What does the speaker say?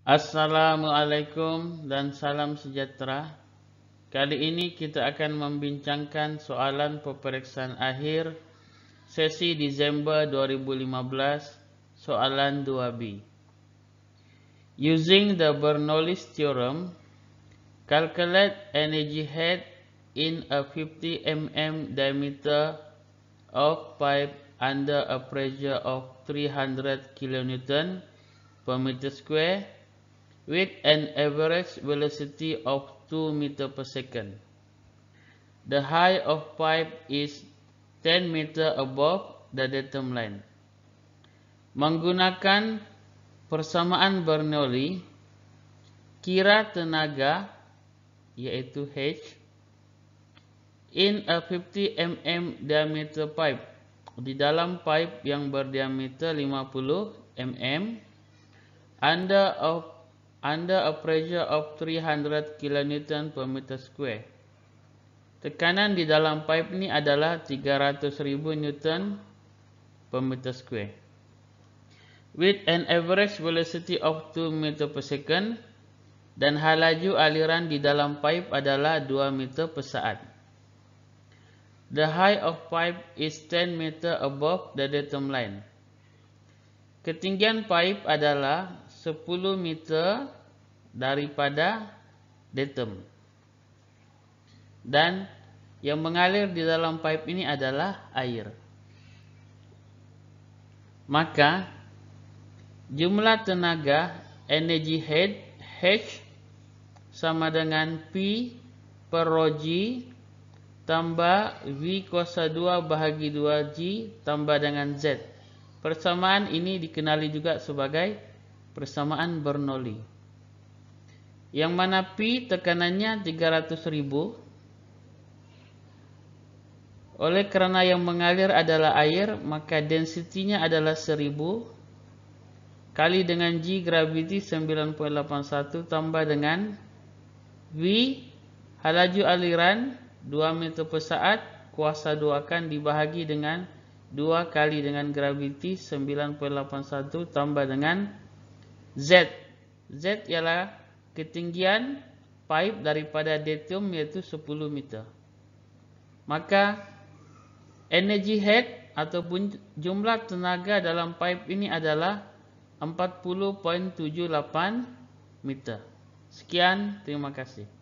Assalamualaikum dan salam sejahtera. Kali ini kita akan membincangkan soalan peperiksaan akhir sesi Disember 2015, soalan 2B. Using the Bernoulli's theorem, calculate energy head in a 50 mm diameter of pipe under a pressure of 300 kN per meter square with an average velocity of 2 meter per second. The height of pipe is 10 meter above the datum line. Menggunakan persamaan Bernoulli, kira tenaga yaitu H in a 50 mm diameter pipe di dalam pipe yang berdiameter 50 mm under of under a pressure of 300 kN per meter square. Tekanan di dalam pipe ni adalah 300,000 Newton per meter square. With an average velocity of 2 meter per second dan halaju aliran di dalam pipe adalah 2 meter per saat. The height of pipe is 10 meter above the datum line. Ketinggian pipe adalah 10 meter daripada datum. Dan yang mengalir di dalam pipe ini adalah air. Maka jumlah tenaga energy head H sama dengan P per rho G tambah V kuasa 2 bahagi 2 G tambah dengan Z. Persamaan ini dikenali juga sebagai bersamaan Bernoulli. Yang mana P tekanannya 300.000. Oleh karena yang mengalir adalah air, maka densitinya adalah 1000 kali dengan G gravity 9.81 tambah dengan V halaju aliran 2 meter per saat kuasa 2 akan dibahagi dengan 2 kali dengan gravity 9.81 tambah dengan Z. Z ialah ketinggian pipe daripada detium iaitu 10 meter. Maka energy head ataupun jumlah tenaga dalam pipe ini adalah 40.78 meter. Sekian, terima kasih.